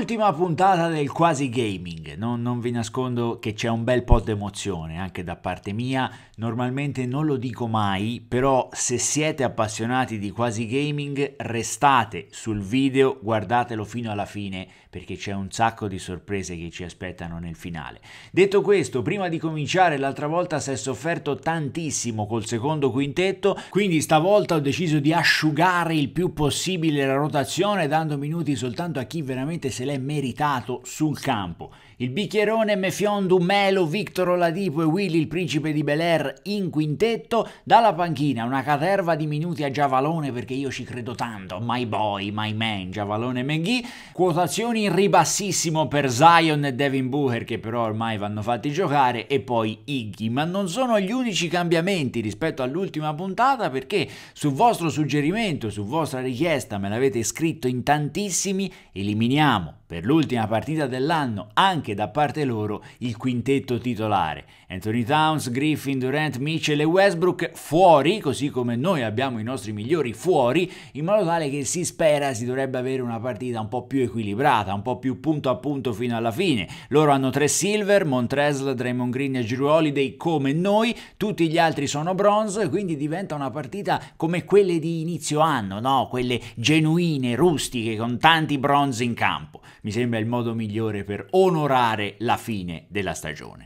Ultima puntata del quasi gaming, non, non vi nascondo che c'è un bel po' d'emozione anche da parte mia, normalmente non lo dico mai, però se siete appassionati di quasi gaming restate sul video, guardatelo fino alla fine perché c'è un sacco di sorprese che ci aspettano nel finale. Detto questo, prima di cominciare l'altra volta si è sofferto tantissimo col secondo quintetto, quindi stavolta ho deciso di asciugare il più possibile la rotazione dando minuti soltanto a chi veramente se l'è l'è meritato sul campo. Il bicchierone Mefiondu, Melo, Victor Oladipo e Willy, il principe di Bel Air, in quintetto, dalla panchina una caterva di minuti a Giavalone perché io ci credo tanto, my boy, my man, Giavalone Menghì, quotazioni in ribassissimo per Zion e Devin Booker che però ormai vanno fatti giocare e poi Iggy, ma non sono gli unici cambiamenti rispetto all'ultima puntata perché su vostro suggerimento, su vostra richiesta me l'avete scritto in tantissimi, eliminiamo per l'ultima partita dell'anno anche da parte loro il quintetto titolare Anthony Towns, Griffin, Durant, Mitchell e Westbrook fuori, così come noi abbiamo i nostri migliori fuori, in modo tale che si spera si dovrebbe avere una partita un po' più equilibrata, un po' più punto a punto fino alla fine. Loro hanno tre silver, Montresl, Draymond Green e Giro Holiday come noi, tutti gli altri sono bronzo e quindi diventa una partita come quelle di inizio anno, no? quelle genuine, rustiche, con tanti bronzi in campo. Mi sembra il modo migliore per onorare la fine della stagione.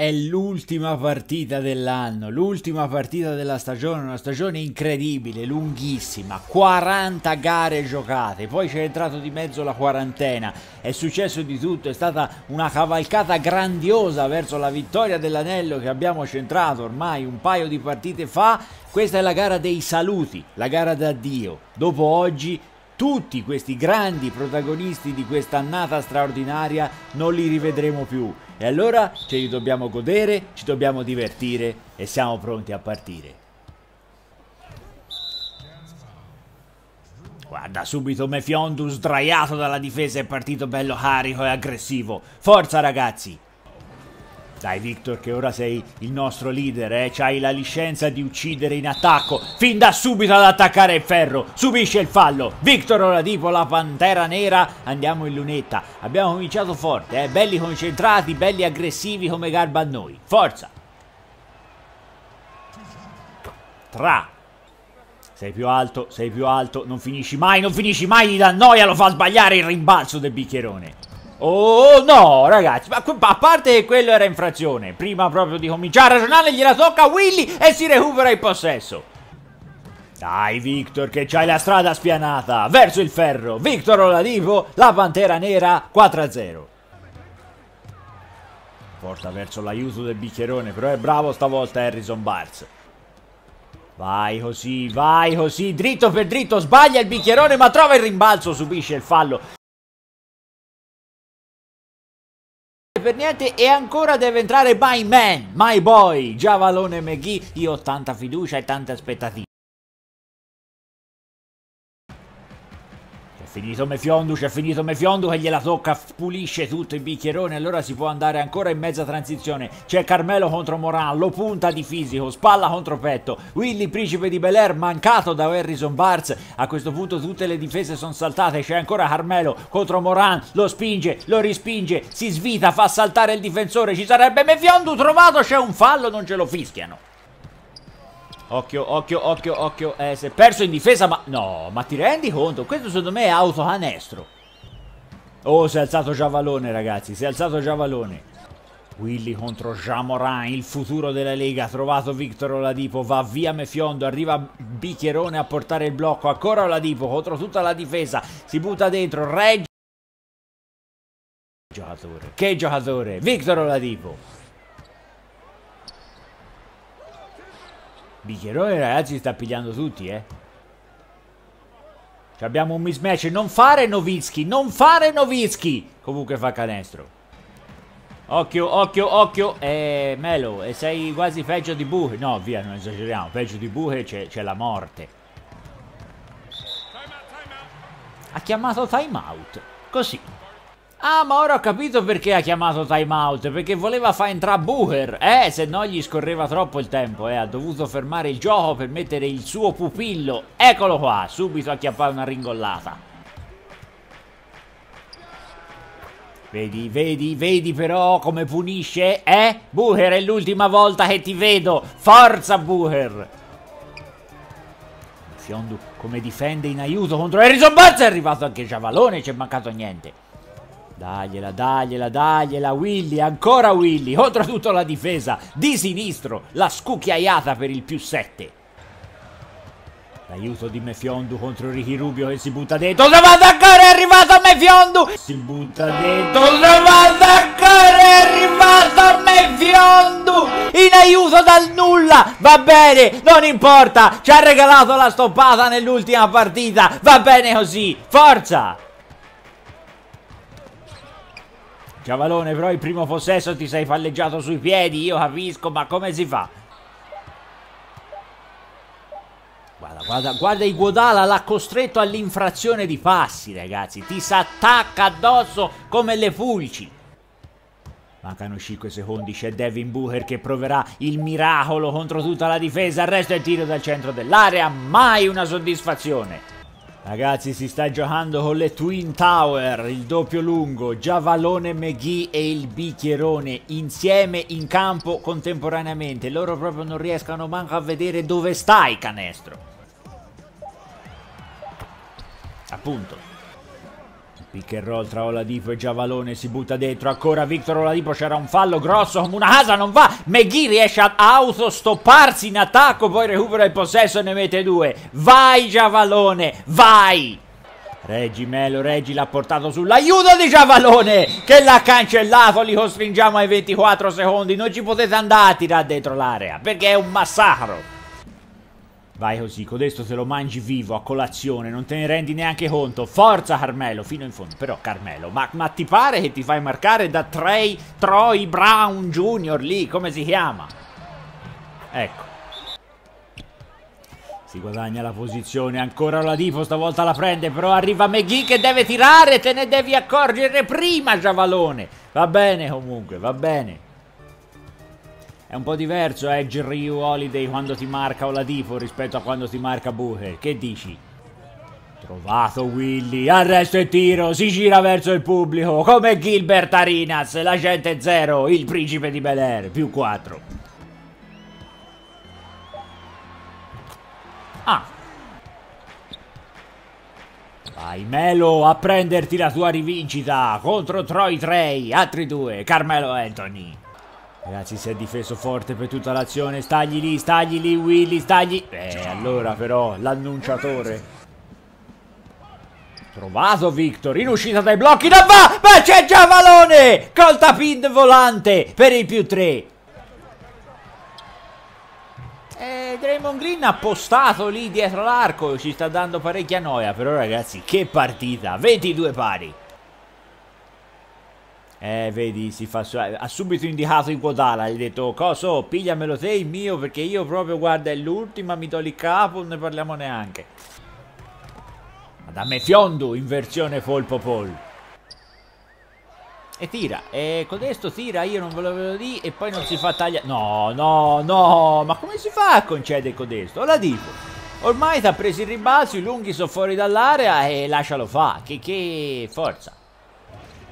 È l'ultima partita dell'anno, l'ultima partita della stagione, una stagione incredibile, lunghissima, 40 gare giocate, poi c'è entrato di mezzo la quarantena, è successo di tutto, è stata una cavalcata grandiosa verso la vittoria dell'anello che abbiamo centrato ormai un paio di partite fa, questa è la gara dei saluti, la gara d'addio, dopo oggi tutti questi grandi protagonisti di quest'annata straordinaria non li rivedremo più e allora ce li dobbiamo godere, ci dobbiamo divertire e siamo pronti a partire. Guarda subito Mefiondu sdraiato dalla difesa è partito bello carico e aggressivo. Forza ragazzi! Dai Victor che ora sei il nostro leader, eh? c'hai la licenza di uccidere in attacco, fin da subito ad attaccare il ferro, subisce il fallo, Victor ora tipo la pantera nera, andiamo in lunetta, abbiamo cominciato forte, eh? belli concentrati, belli aggressivi come garba a noi, forza! Tra, sei più alto, sei più alto, non finisci mai, non finisci mai gli dà noia, lo fa sbagliare il rimbalzo del bicchierone. Oh no ragazzi, ma a parte che quello era infrazione, prima proprio di cominciare a ragionare gliela tocca a Willy e si recupera il possesso. Dai Victor che c'hai la strada spianata, verso il ferro, Victor Oladipo, la Pantera Nera 4-0. Porta verso l'aiuto del bicchierone, però è bravo stavolta Harrison Barnes. Vai così, vai così, dritto per dritto, sbaglia il bicchierone ma trova il rimbalzo, subisce il fallo. per niente e ancora deve entrare My Man, My Boy, Giavalone McGee io ho tanta fiducia e tante aspettative. finito Mefiondu, c'è finito Mefiondu che gliela tocca, pulisce tutto il bicchierone, allora si può andare ancora in mezza transizione. C'è Carmelo contro Moran, lo punta di fisico, spalla contro petto. Willy, principe di Bel Air, mancato da Harrison Barnes. A questo punto tutte le difese sono saltate, c'è ancora Carmelo contro Moran, lo spinge, lo rispinge, si svita, fa saltare il difensore, ci sarebbe Mefiondu trovato, c'è un fallo, non ce lo fischiano. Occhio, occhio, occhio, occhio. Eh, si è perso in difesa, ma... No, ma ti rendi conto? Questo secondo me è autocanestro. Oh, si è alzato Giavalone, ragazzi. Si è alzato Giavalone. Willy contro Jamoran, il futuro della Lega. Trovato Victor Oladipo, va via Mefiondo, arriva Bicchierone a portare il blocco. Ancora Oladipo contro tutta la difesa. Si butta dentro, Reggio. Giocatore. Che giocatore? Victor Oladipo. Bicchierone ragazzi sta pigliando tutti eh C Abbiamo un mismatch Non fare Novitsky Non fare Novitsky Comunque fa canestro Occhio, occhio, occhio eh, Melo, e eh, sei quasi peggio di Buche No, via, non esageriamo Peggio di Buche c'è la morte Ha chiamato timeout Così Ah, ma ora ho capito perché ha chiamato timeout, perché voleva far entrare Bucher. Eh, se no gli scorreva troppo il tempo, eh. Ha dovuto fermare il gioco per mettere il suo pupillo. Eccolo qua, subito a chiappare una ringollata. Vedi, vedi, vedi però come punisce, eh? Bucher, è l'ultima volta che ti vedo. Forza, Bucher! Fiondu come difende in aiuto contro Harrison Barnes. È arrivato anche Giavalone, ci è mancato niente. Dagliela, dagliela, dagliela, Willy, ancora Willy, contro tutta la difesa, di sinistro, la scucchiaiata per il più 7. L'aiuto di Mefiondu contro Ricky Rubio che si butta dentro, se vada ancora è arrivato Mefiondu! Si butta dentro, se vada ancora è arrivato Mefiondu! In aiuto dal nulla, va bene, non importa, ci ha regalato la stoppata nell'ultima partita, va bene così, forza! Giavalone però il primo possesso ti sei falleggiato sui piedi, io capisco, ma come si fa? Guarda, guarda, guarda il Guadala l'ha costretto all'infrazione di passi, ragazzi. Ti si attacca addosso come le fulci. Mancano 5 secondi, c'è Devin Booker che proverà il miracolo contro tutta la difesa, arresto e tiro dal centro dell'area, mai una soddisfazione. Ragazzi si sta giocando con le Twin Tower, il doppio lungo, Giavallone, McGee e il Bicchierone insieme in campo contemporaneamente. Loro proprio non riescono manco a vedere dove sta il canestro. Appunto. Pick and roll tra Oladipo e Giavalone, si butta dentro, ancora Victor Oladipo, c'era un fallo grosso come una casa, non va, McGee riesce ad autostopparsi in attacco, poi recupera il possesso e ne mette due, vai Giavalone, vai! Reggi Melo, Reggi l'ha portato sull'aiuto di Giavalone che l'ha cancellato, li costringiamo ai 24 secondi, non ci potete andare a tirare dentro l'area perché è un massacro. Vai così, codesto te lo mangi vivo a colazione, non te ne rendi neanche conto. Forza Carmelo, fino in fondo. Però Carmelo, ma, ma ti pare che ti fai marcare da Trey, Troy Brown Jr. lì, come si chiama? Ecco. Si guadagna la posizione, ancora la Dipo, stavolta la prende, però arriva McGee che deve tirare, te ne devi accorgere prima Giavalone. Va bene comunque, va bene. È un po' diverso Edge eh, Ryu Holiday quando ti marca Oladipo rispetto a quando ti marca Buche. Che dici? Trovato Willy, arresto e tiro, si gira verso il pubblico, come Gilbert Arinas, la gente zero, il principe di Bel Air, più 4. Ah. Vai Melo a prenderti la tua rivincita contro Troy Trey, altri due, Carmelo Anthony. Ragazzi si è difeso forte per tutta l'azione Stagli lì, stagli lì Willy, stagli Eh allora però l'annunciatore Trovato Victor in uscita dai blocchi Non va Ma c'è Giavalone Col tapin volante per il più 3 e eh, Draymond Green appostato lì dietro l'arco ci sta dando parecchia noia però ragazzi che partita 22 pari eh, vedi, si fa su eh, ha subito indicato in Guadala, gli ha detto "Coso, pigliamelo te il mio perché io proprio guarda è l'ultima, mi do il capo, non ne parliamo neanche". Madame Fiondu in versione Polpopol. E tira, e codesto tira, io non ve lo vedo lì e poi non si fa tagliare. No, no, no, ma come si fa a concedere codesto? Ora dico. Ormai ti ha preso il ribalzo, i lunghi sono fuori dall'area e lascialo fa. Che, che forza.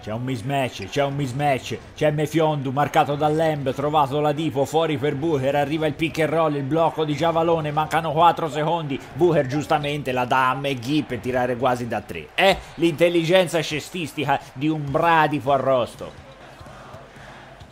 C'è un mismatch, c'è un mismatch, c'è Mefiondu marcato dall'Emb, trovato la Dipo, fuori per Bucher, arriva il pick and roll, il blocco di Giavalone, mancano 4 secondi, Bucher giustamente la dà a McGee per tirare quasi da 3. È l'intelligenza cestistica di un bradipo arrosto.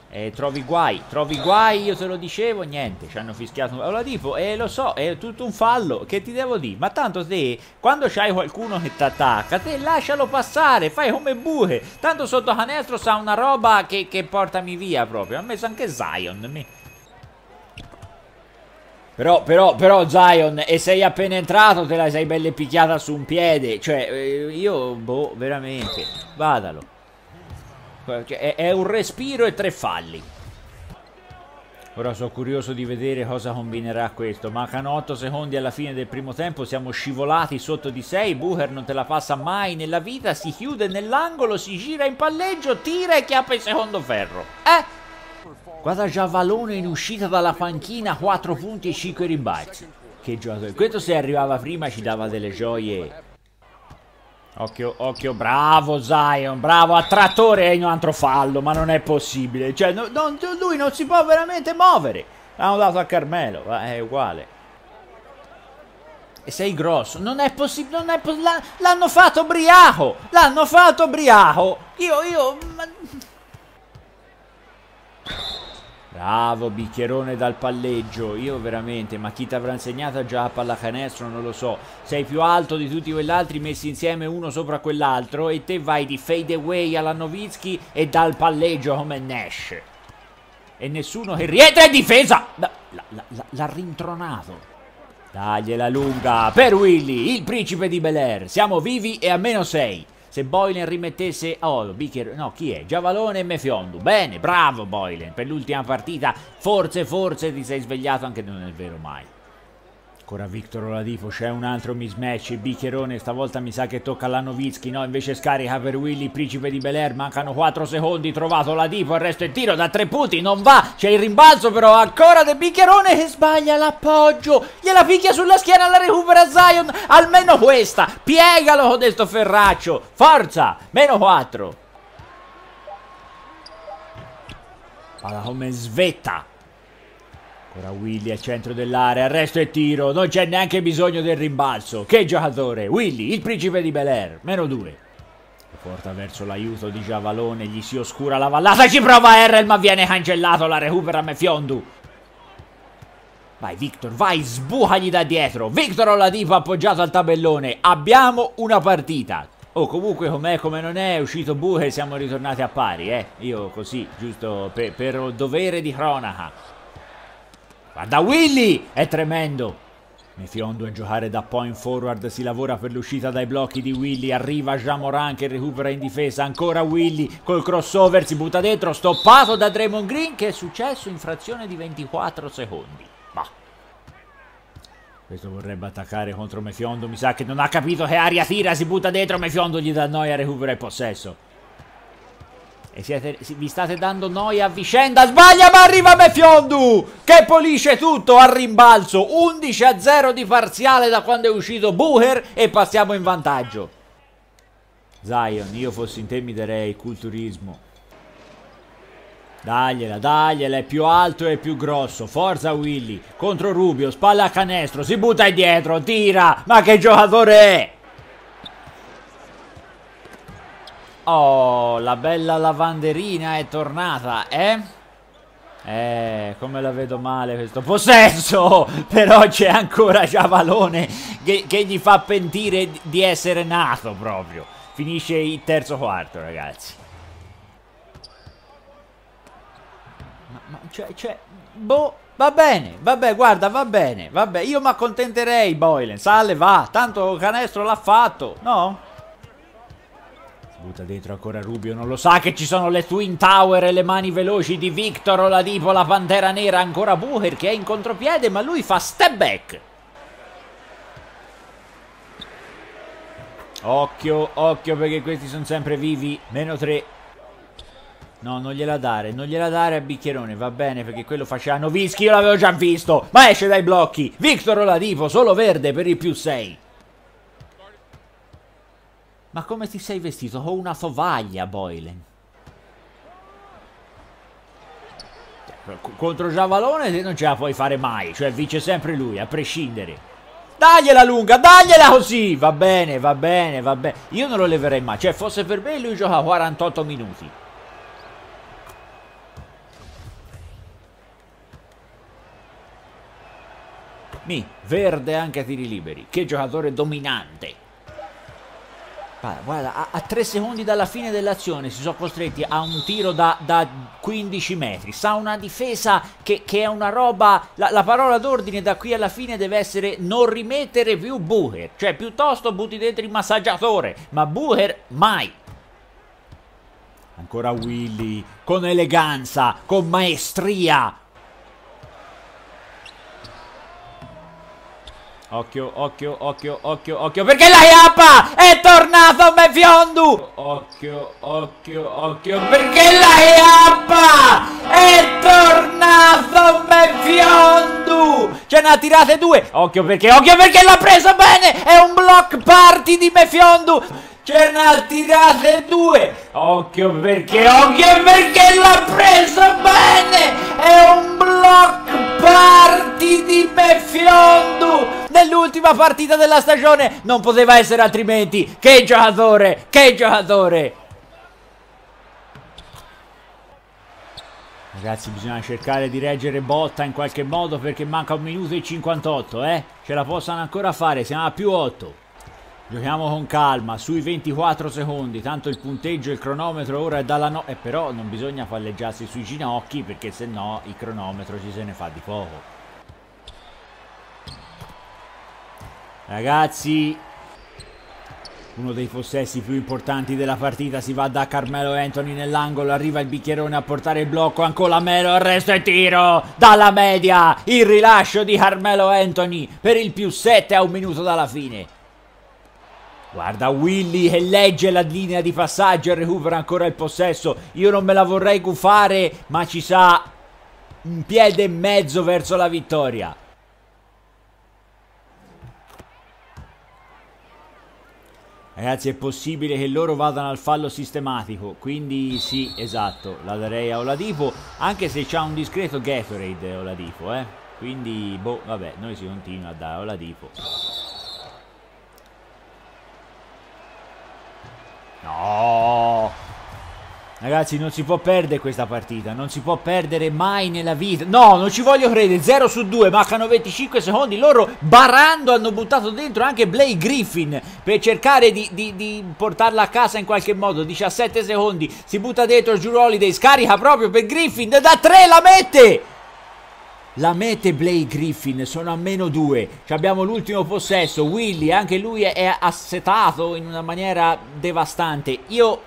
Eh, trovi guai, trovi guai, io te lo dicevo, niente, ci hanno fischiato. Allora tipo, eh, lo so, è tutto un fallo, che ti devo dire? Ma tanto te, quando c'hai qualcuno che ti attacca, te lascialo passare, fai come buche. Tanto sotto canestro sa una roba che, che portami via proprio. Ha messo anche Zion, mi... Però, però, però Zion, e sei appena entrato, te la sei belle picchiata su un piede. Cioè, eh, io, boh, veramente, vadalo. Cioè, è un respiro e tre falli. Ora sono curioso di vedere cosa combinerà questo. Mancano 8 secondi alla fine del primo tempo, siamo scivolati sotto di 6, Bucher non te la passa mai nella vita, si chiude nell'angolo, si gira in palleggio, tira e chiappa il secondo ferro. Eh? Guarda Giavalone in uscita dalla panchina, 4 punti e 5 rimbalzi. Che giocatore. Questo se arrivava prima ci dava delle gioie Occhio, occhio, bravo Zion, bravo, a trattore e un altro fallo, ma non è possibile, cioè no, non, lui non si può veramente muovere, l'hanno dato a Carmelo, ma è uguale. E sei grosso, non è possibile, non è possibile, l'hanno fatto Briaco, l'hanno fatto Briaco, io, io... Ma... Bravo, bicchierone dal palleggio. Io veramente, ma chi ti avrà insegnato già a pallacanestro non lo so. Sei più alto di tutti quell'altri messi insieme uno sopra quell'altro e te vai di fade away alla Novitsky e dal palleggio come Nash. E nessuno che rientra in difesa. L'ha rintronato. Dagliela lunga per Willy, il principe di Bel Air. Siamo vivi e a meno 6. Se Boylan rimettesse... Oh, Bichir... No, chi è? Giavalone e Mefiondu. Bene, bravo Boylan. Per l'ultima partita forse, forse ti sei svegliato anche non è vero mai. Ancora Victor Oladifo, c'è un altro mismatch, bicchierone, stavolta mi sa che tocca alla Novitsky, no, invece scarica per Willy, Principe di Bel Air, mancano 4 secondi, trovato Oladifo, arresto e tiro da 3 punti, non va, c'è il rimbalzo però, ancora del bicchierone che sbaglia l'appoggio, gliela picchia sulla schiena, la recupera Zion, almeno questa, piegalo con questo ferraccio, forza, meno 4. Palla come svetta Ora Willy al centro dell'area, arresto e tiro, non c'è neanche bisogno del rimbalzo. Che giocatore! Willy, il principe di Bel Air, meno due. Lo porta verso l'aiuto di Giavalone, gli si oscura la vallata, ci prova Errel ma viene cancellato, la recupera Mefiondu. Vai Victor, vai, sbucagli da dietro. Victor Oladipo appoggiato al tabellone, abbiamo una partita. Oh, comunque com'è, come non è, è uscito Buche, siamo ritornati a pari, eh. Io così, giusto per, per dovere di cronaca. Guarda Willy, è tremendo. Mefiondo a giocare da point forward, si lavora per l'uscita dai blocchi di Willy, arriva Jamoran che recupera in difesa, ancora Willy col crossover, si butta dentro, stoppato da Draymond Green che è successo in frazione di 24 secondi. Ma questo vorrebbe attaccare contro Mefiondo, mi sa che non ha capito che aria tira, si butta dentro, Mefiondo gli dà noia, recupera il possesso. E siete, vi state dando noia a vicenda. Sbaglia, ma arriva Mefiondu! Che pulisce tutto a rimbalzo. 11 a 0 di parziale da quando è uscito Bucher e passiamo in vantaggio. Zion, io fossi in te mi darei culturismo. Dagliela, dagliela, è più alto e più grosso. Forza Willy, contro Rubio, spalla a canestro, si butta indietro, tira. Ma che giocatore è? Oh, la bella lavanderina è tornata, eh? Eh, come la vedo male questo possesso! Però c'è ancora Giavalone che, che, gli fa pentire di essere nato proprio. Finisce il terzo quarto, ragazzi. Ma, ma cioè, cioè, boh, va bene, vabbè, guarda, va bene, vabbè. Io mi accontenterei, Boylan, sale, va, tanto canestro l'ha fatto, no? butta dentro ancora Rubio, non lo sa che ci sono le Twin Tower e le mani veloci di Victor Oladipo, la Pantera Nera, ancora Bucher che è in contropiede ma lui fa step back. Occhio, occhio perché questi sono sempre vivi, meno 3. No, non gliela dare, non gliela dare a Bicchierone, va bene perché quello faceva Novischi, io l'avevo già visto, ma esce dai blocchi. Victor Oladipo, solo verde per il più 6. Ma come ti sei vestito? Ho una tovaglia, Boylen. Contro Giavalone non ce la puoi fare mai, cioè vince sempre lui, a prescindere. Dagliela lunga, dagliela così! Va bene, va bene, va bene. Io non lo leverei mai, cioè fosse per me lui gioca 48 minuti. Mi, verde anche a tiri liberi. Che giocatore dominante. Guarda, a, a, tre secondi dalla fine dell'azione si sono costretti a un tiro da, da 15 metri. Sa una difesa che, che è una roba. La, la parola d'ordine da qui alla fine deve essere non rimettere più Bucher. Cioè, piuttosto butti dentro il massaggiatore. Ma Bucher mai. Ancora Willy con eleganza, con maestria. Occhio, occhio, occhio, occhio, occhio Perché la Iapa è tornato Mefiondu Occhio, occhio, occhio Perché la Iapa è tornato Mefiondu Ce ne ha tirate due Occhio perché, occhio perché l'ha preso bene È un block party di Mefiondu c'è Cernartirate due! Occhio perché, occhio perché l'ha preso bene! È un block party di Befiondu! Nell'ultima partita della stagione non poteva essere altrimenti! Che giocatore! Che giocatore! Ragazzi bisogna cercare di reggere botta in qualche modo perché manca un minuto e 58 eh? Ce la possono ancora fare, siamo a più 8 Giochiamo con calma, sui 24 secondi, tanto il punteggio e il cronometro ora è dalla no... E eh, però non bisogna palleggiarsi sui ginocchi perché se no il cronometro ci se ne fa di poco. Ragazzi, uno dei possessi più importanti della partita si va da Carmelo Anthony nell'angolo, arriva il bicchierone a portare il blocco, ancora Melo, arresto e tiro dalla media, il rilascio di Carmelo Anthony per il più 7 a un minuto dalla fine. Guarda Willy che legge la linea di passaggio e recupera ancora il possesso. Io non me la vorrei gufare, ma ci sa un piede e mezzo verso la vittoria. Ragazzi è possibile che loro vadano al fallo sistematico, quindi sì, esatto, la darei a Oladipo, anche se c'ha un discreto Gatorade Oladipo, eh. Quindi, boh, vabbè, noi si continua a dare Oladipo. No! Ragazzi, non si può perdere questa partita, non si può perdere mai nella vita. No, non ci voglio credere, 0 su 2, mancano 25 secondi, loro barando hanno buttato dentro anche Blake Griffin per cercare di, di, di portarla a casa in qualche modo. 17 secondi, si butta dentro Holiday. scarica proprio per Griffin, da 3 la mette! la mete Blake Griffin, sono a meno 2, abbiamo l'ultimo possesso, Willy anche lui è assetato in una maniera devastante, io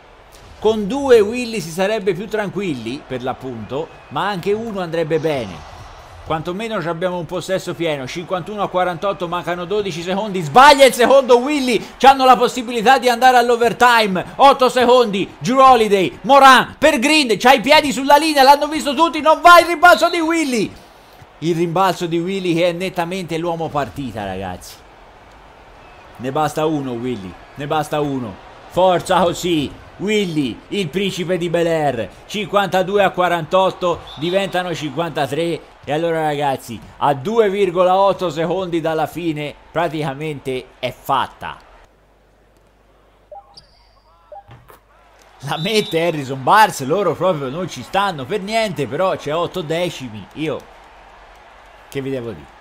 con due Willy si sarebbe più tranquilli per l'appunto, ma anche uno andrebbe bene. Quantomeno abbiamo un possesso pieno, 51 a 48, mancano 12 secondi, sbaglia il secondo Willy, hanno la possibilità di andare all'overtime, 8 secondi, Drew Holiday, Moran, per Green, c'ha i piedi sulla linea, l'hanno visto tutti, non va il ribasso di Willy! il rimbalzo di Willy che è nettamente l'uomo partita ragazzi ne basta uno Willy ne basta uno forza così Willy il principe di Bel Air 52 a 48 diventano 53 e allora ragazzi a 2,8 secondi dalla fine praticamente è fatta La mette Harrison Bars, loro proprio non ci stanno per niente, però c'è 8 decimi. Io che vi devo dire?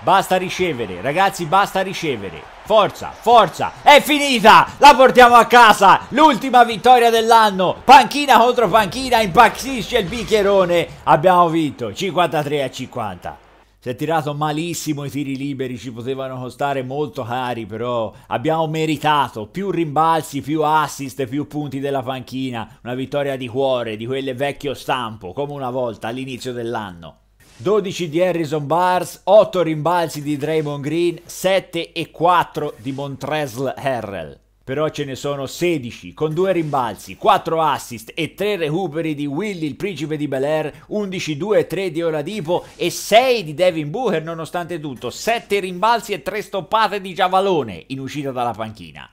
Basta ricevere, ragazzi, basta ricevere. Forza, forza, è finita! La portiamo a casa! L'ultima vittoria dell'anno! Panchina contro panchina, impazzisce il bicchierone! Abbiamo vinto, 53 a 50. Si è tirato malissimo i tiri liberi, ci potevano costare molto cari, però abbiamo meritato più rimbalzi, più assist, più punti della panchina. Una vittoria di cuore, di quelle vecchio stampo, come una volta all'inizio dell'anno. 12 di Harrison Bars, 8 rimbalzi di Draymond Green, 7 e 4 di Montresl Harrell. Però ce ne sono 16, con 2 rimbalzi, 4 assist e 3 recuperi di Willy il principe di Bel Air, 11, 2, 3 di Oladipo e 6 di Devin Booker nonostante tutto, 7 rimbalzi e 3 stoppate di Giavalone in uscita dalla panchina.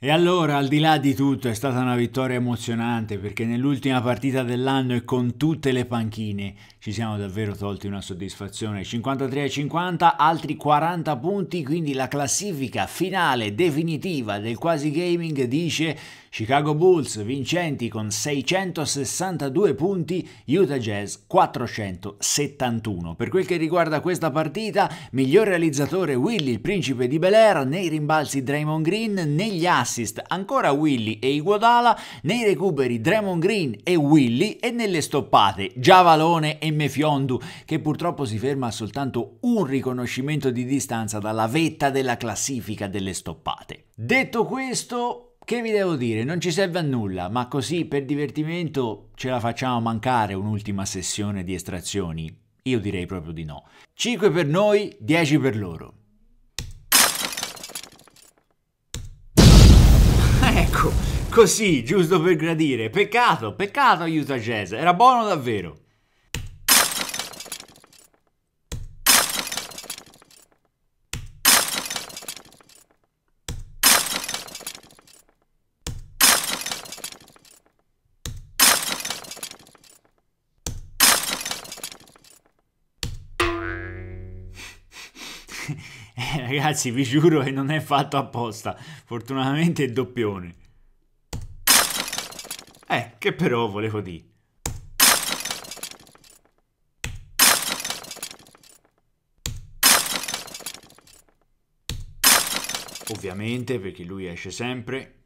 E allora, al di là di tutto, è stata una vittoria emozionante perché nell'ultima partita dell'anno e con tutte le panchine ci siamo davvero tolti una soddisfazione. 53-50, altri 40 punti, quindi la classifica finale definitiva del quasi gaming dice Chicago Bulls vincenti con 662 punti, Utah Jazz 471. Per quel che riguarda questa partita, miglior realizzatore Willy, il principe di Bel Air, nei rimbalzi Draymond Green, negli assist ancora Willy e Iguodala, nei recuperi Draymond Green e Willy e nelle stoppate Giavalone e Memme Fiondu, che purtroppo si ferma a soltanto un riconoscimento di distanza dalla vetta della classifica delle stoppate. Detto questo, che vi devo dire? Non ci serve a nulla, ma così per divertimento ce la facciamo mancare un'ultima sessione di estrazioni? Io direi proprio di no. 5 per noi, 10 per loro. Ecco, così, giusto per gradire. Peccato, peccato aiuta a Jazz, era buono davvero. Ragazzi, vi giuro che non è fatto apposta. Fortunatamente è doppione. Eh, che però volevo dire. Ovviamente, perché lui esce sempre,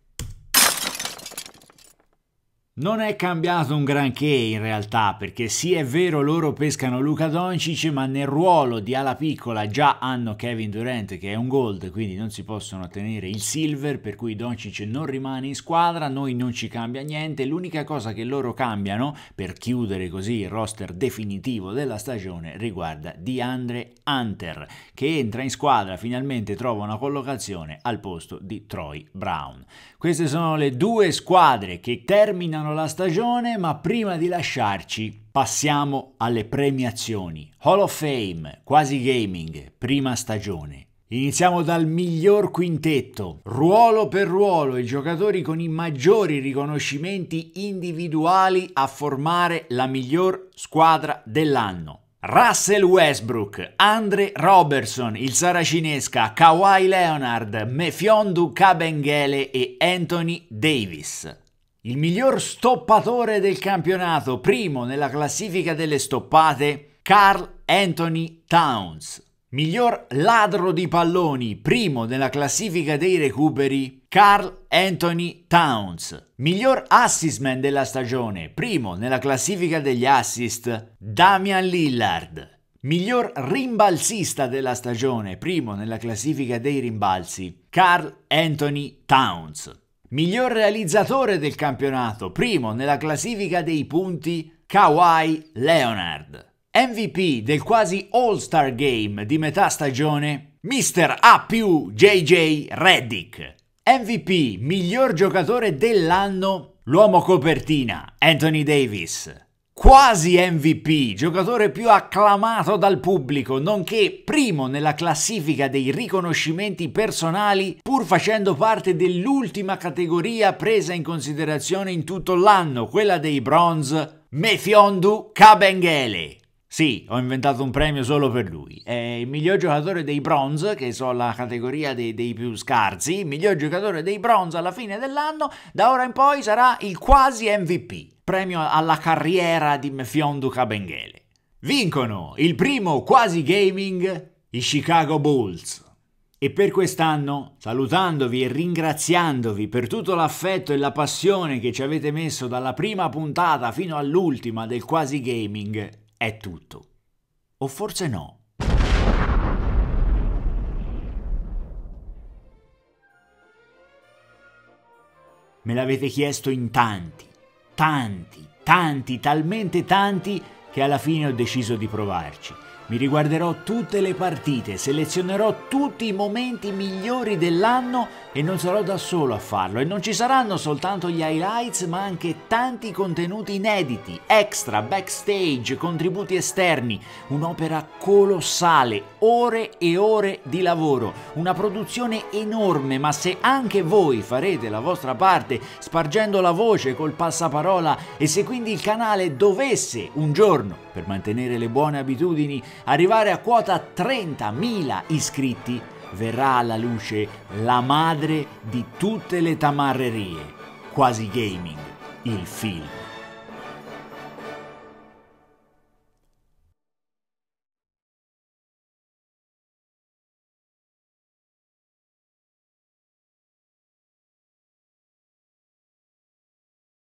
non è cambiato un granché in realtà, perché sì è vero loro pescano Luca Doncic, ma nel ruolo di ala piccola già hanno Kevin Durant che è un gold, quindi non si possono ottenere il silver, per cui Doncic non rimane in squadra, noi non ci cambia niente, l'unica cosa che loro cambiano, per chiudere così il roster definitivo della stagione, riguarda DeAndre Hunter, che entra in squadra, finalmente trova una collocazione al posto di Troy Brown. Queste sono le due squadre che terminano iniziano la stagione, ma prima di lasciarci passiamo alle premiazioni. Hall of Fame, quasi gaming, prima stagione. Iniziamo dal miglior quintetto. Ruolo per ruolo, i giocatori con i maggiori riconoscimenti individuali a formare la miglior squadra dell'anno. Russell Westbrook, Andre Robertson, il saracinesca, Kawhi Leonard, Mefiondu Kabengele e Anthony Davis. Il miglior stoppatore del campionato, primo nella classifica delle stoppate, Carl Anthony Towns. Miglior ladro di palloni, primo nella classifica dei recuperi, Carl Anthony Towns. Miglior assist man della stagione, primo nella classifica degli assist, Damian Lillard. Miglior rimbalzista della stagione, primo nella classifica dei rimbalzi, Carl Anthony Towns. Miglior realizzatore del campionato, primo nella classifica dei punti Kawhi Leonard. MVP del quasi All-Star Game di metà stagione, Mr. A più JJ Reddick. MVP miglior giocatore dell'anno, l'uomo copertina, Anthony Davis quasi MVP, giocatore più acclamato dal pubblico, nonché primo nella classifica dei riconoscimenti personali, pur facendo parte dell'ultima categoria presa in considerazione in tutto l'anno, quella dei bronze Mefiondu Kabengele. Sì, ho inventato un premio solo per lui. È il miglior giocatore dei bronze, che so la categoria dei, dei, più scarsi, il miglior giocatore dei bronze alla fine dell'anno, da ora in poi sarà il quasi MVP premio alla carriera di Mfiondu Kabengele. Vincono il primo quasi gaming i Chicago Bulls. E per quest'anno, salutandovi e ringraziandovi per tutto l'affetto e la passione che ci avete messo dalla prima puntata fino all'ultima del quasi gaming, è tutto. O forse no. Me l'avete chiesto in tanti tanti, tanti, talmente tanti che alla fine ho deciso di provarci. Mi riguarderò tutte le partite, selezionerò tutti i momenti migliori dell'anno e non sarò da solo a farlo. E non ci saranno soltanto gli highlights, ma anche tanti contenuti inediti, extra, backstage, contributi esterni. Un'opera colossale, ore e ore di lavoro, una produzione enorme, ma se anche voi farete la vostra parte spargendo la voce col passaparola e se quindi il canale dovesse un giorno, per mantenere le buone abitudini, arrivare a quota 30.000 iscritti, verrà alla luce la madre di tutte le tamarrerie, quasi gaming, il film.